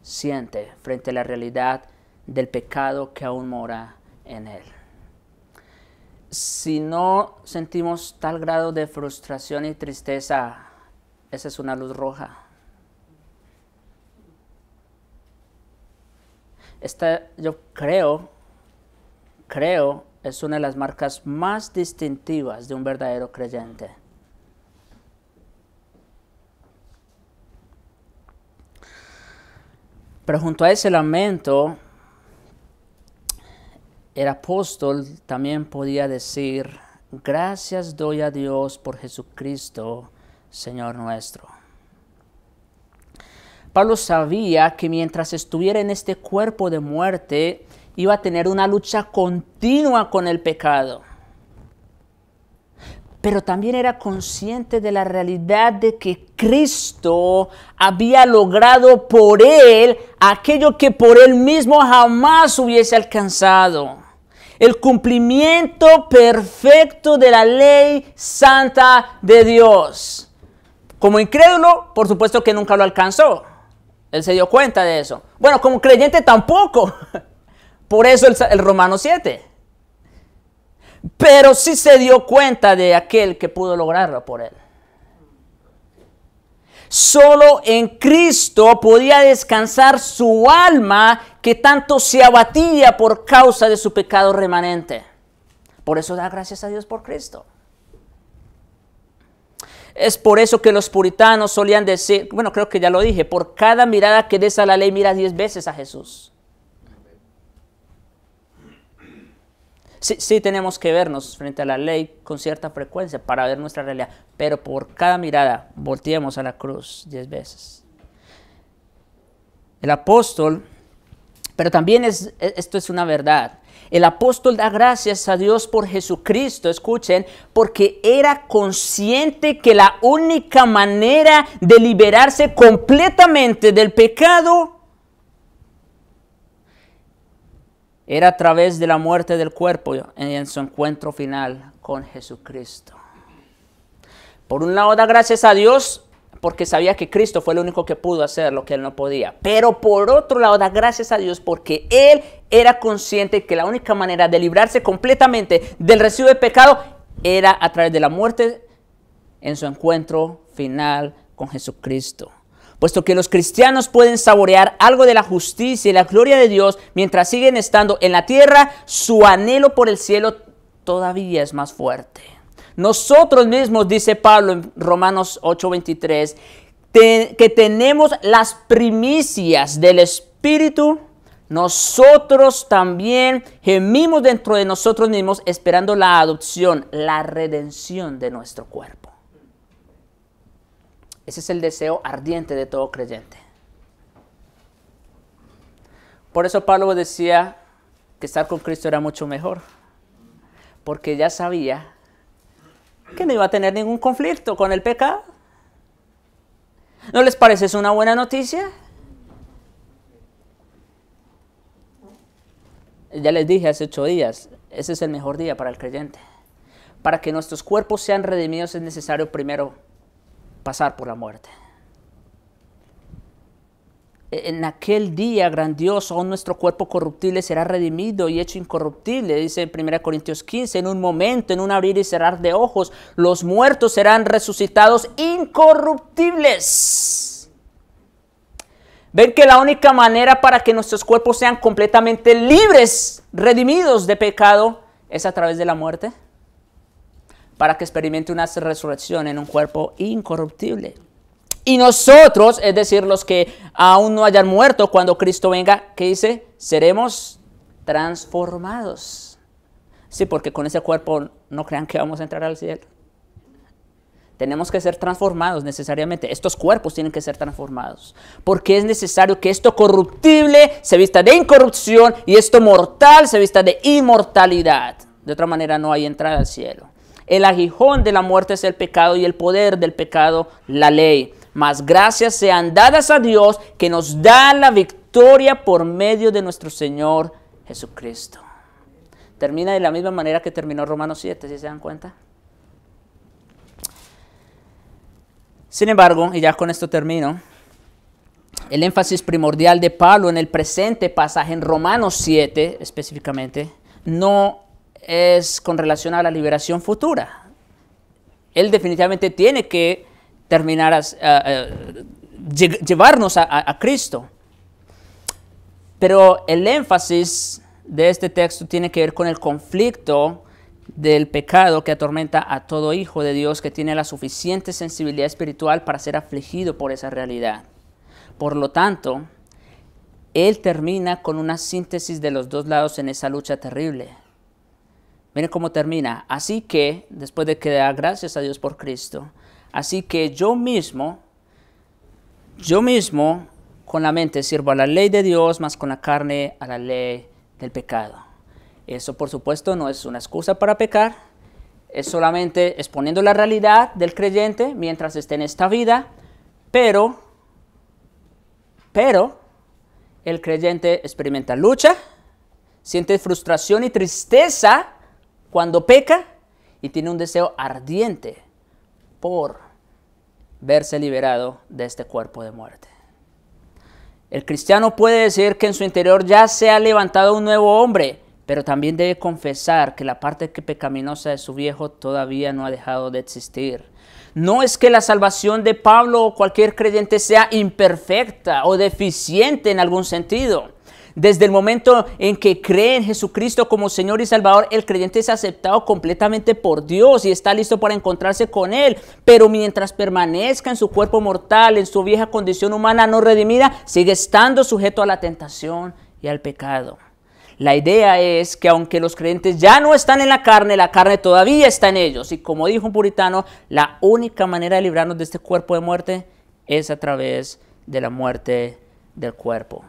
siente frente a la realidad del pecado que aún mora en él. Si no sentimos tal grado de frustración y tristeza, esa es una luz roja. Esta, yo creo, creo, es una de las marcas más distintivas de un verdadero creyente. Pero junto a ese lamento el apóstol también podía decir, gracias doy a Dios por Jesucristo, Señor nuestro. Pablo sabía que mientras estuviera en este cuerpo de muerte, iba a tener una lucha continua con el pecado. Pero también era consciente de la realidad de que Cristo había logrado por él aquello que por él mismo jamás hubiese alcanzado el cumplimiento perfecto de la ley santa de Dios. Como incrédulo, por supuesto que nunca lo alcanzó. Él se dio cuenta de eso. Bueno, como creyente tampoco. Por eso el, Romano 7. Pero sí se dio cuenta de aquel que pudo lograrlo por él. Solo en Cristo podía descansar su alma que tanto se abatía por causa de su pecado remanente. Por eso da gracias a Dios por Cristo. Es por eso que los puritanos solían decir, bueno, creo que ya lo dije, por cada mirada que des a la ley, mira diez veces a Jesús. sí, tenemos que vernos frente a la ley con cierta frecuencia para ver nuestra realidad, pero por cada mirada volteamos a la cruz diez veces. El apóstol, pero también es, e, esto es una verdad, el apóstol da gracias a Dios por Jesucristo, escuchen, porque era consciente que la única manera de liberarse completamente del pecado era a través de la muerte del cuerpo en su encuentro final con Jesucristo. Por un lado da gracias a Dios porque sabía que Cristo fue el único que pudo hacer lo que él no podía. Pero por otro lado da gracias a Dios porque él era consciente que la única manera de librarse completamente del residuo de pecado era a través de la muerte en su encuentro final con Jesucristo puesto que los cristianos pueden saborear algo de la justicia y la gloria de Dios mientras siguen estando en la tierra, su anhelo por el cielo todavía es más fuerte. Nosotros mismos, dice Pablo en Romanos 8:23, que tenemos las primicias del Espíritu, nosotros también gemimos dentro de nosotros mismos esperando la adopción, la redención de nuestro cuerpo. Ese es el deseo ardiente de todo creyente. Por eso Pablo decía que estar con Cristo era mucho mejor, porque ya sabía que no iba a tener ningún conflicto con el pecado. ¿No les parece eso una buena noticia? Ya les dije hace ocho días, ese es el mejor día para el creyente. Para que nuestros cuerpos sean redimidos es necesario primero pasar por la muerte. En aquel día grandioso nuestro cuerpo corruptible será redimido y hecho incorruptible, dice 1 Corintios 15, en un momento, en un abrir y cerrar de ojos, los muertos serán resucitados incorruptibles. Ven que la única manera para que nuestros cuerpos sean completamente libres, redimidos de pecado, es a través de la muerte para que experimente una resurrección en un cuerpo incorruptible. Y nosotros, es decir, los que aún no hayan muerto cuando Cristo venga, ¿qué dice? Seremos transformados. Sí, porque con ese cuerpo no crean que vamos a entrar al cielo. Tenemos que ser transformados necesariamente. Estos cuerpos tienen que ser transformados. Porque es necesario que esto corruptible se vista de incorrupción y esto mortal se vista de inmortalidad. De otra manera no hay entrada al cielo. El aguijón de la muerte es el pecado y el poder del pecado la ley. Mas gracias sean dadas a Dios que nos da la victoria por medio de nuestro Señor Jesucristo. Termina de la misma manera que terminó Romanos 7, si se dan cuenta. Sin embargo, y ya con esto termino, el énfasis primordial de Pablo en el presente pasaje en Romanos 7 específicamente no es con relación a la liberación futura. Él definitivamente tiene que terminar eh, eh, a, llevarnos a Cristo. Pero el énfasis de este texto tiene que ver con el conflicto del pecado que atormenta a todo hijo de Dios que tiene la suficiente sensibilidad espiritual para ser afligido por esa realidad. Por lo tanto, él termina con una síntesis de los dos lados en esa lucha terrible. Miren cómo termina. Así que, después de que da gracias a Dios por Cristo, así que yo mismo, yo mismo con la mente sirvo a la ley de Dios, más con la carne a la ley del pecado. Eso por supuesto no es una excusa para pecar, es solamente exponiendo la realidad del creyente mientras esté en esta vida, pero, pero el creyente experimenta lucha, siente frustración y tristeza cuando peca y tiene un deseo ardiente por verse liberado de este cuerpo de muerte. El cristiano puede decir que en su interior ya se ha levantado un nuevo hombre, pero también debe confesar que la parte que pecaminosa de su viejo todavía no ha dejado de existir. No es que la salvación de Pablo o cualquier creyente sea imperfecta o deficiente en algún sentido. Desde el momento en que cree en Jesucristo como Señor y Salvador, el creyente es aceptado completamente por Dios y está listo para encontrarse con Él. Pero mientras permanezca en su cuerpo mortal, en su vieja condición humana no redimida, sigue estando sujeto a la tentación y al pecado. La idea es que aunque los creyentes ya no están en la carne, la carne todavía está en ellos. Y como dijo un puritano, la única manera de librarnos de este cuerpo de muerte es a través de la muerte del cuerpo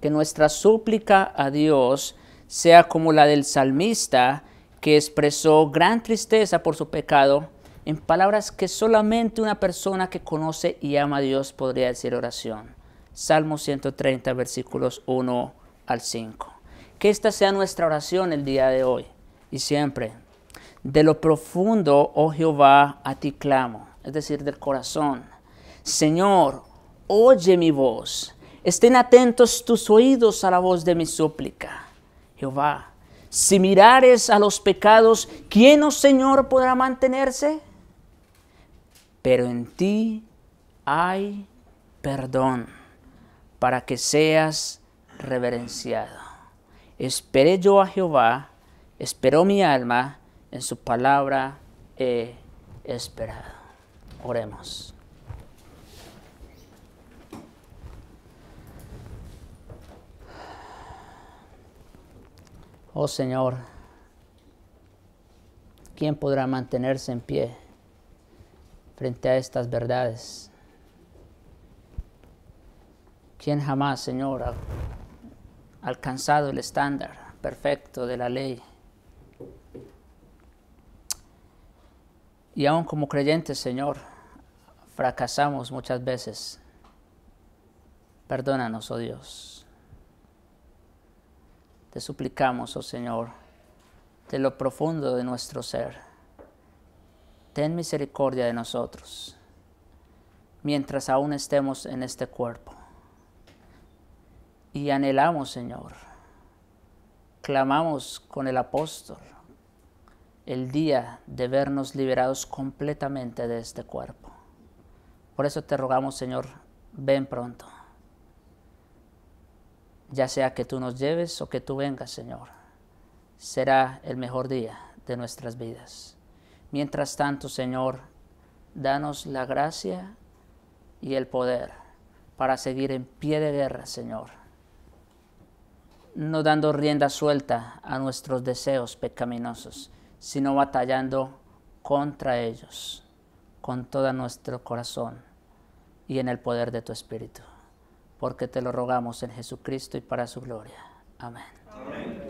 que nuestra súplica a Dios sea como la del salmista que expresó gran tristeza por su pecado en palabras que solamente una persona que conoce y ama a Dios podría decir oración. Salmo 130 versículos 1 al 5. Que esta sea nuestra oración el día de hoy y siempre. De lo profundo, oh Jehová, a ti clamo, es decir, del corazón. Señor, oye mi voz Estén atentos tus oídos a la voz de mi súplica. Jehová, si mirares a los pecados, ¿quién, o oh Señor, podrá mantenerse? Pero en ti hay perdón para que seas reverenciado. Esperé yo a Jehová, esperó mi alma, en su palabra he esperado. Oremos. Oh Señor, ¿quién podrá mantenerse en pie frente a estas verdades? ¿Quién jamás, Señor, ha alcanzado el estándar perfecto de la ley? Y aún como creyentes, Señor, fracasamos muchas veces. Perdónanos, oh Dios. Te suplicamos, oh Señor, de lo profundo de nuestro ser. Ten misericordia de nosotros mientras aún estemos en este cuerpo. Y anhelamos, Señor, clamamos con el apóstol el día de vernos liberados completamente de este cuerpo. Por eso te rogamos, Señor, ven pronto ya sea que tú nos lleves o que tú vengas, Señor. Será el mejor día de nuestras vidas. Mientras tanto, Señor, danos la gracia y el poder para seguir en pie de guerra, Señor, no dando rienda suelta a nuestros deseos pecaminosos, sino batallando contra ellos con todo nuestro corazón y en el poder de tu Espíritu porque te lo rogamos en Jesucristo y para su gloria. Amén.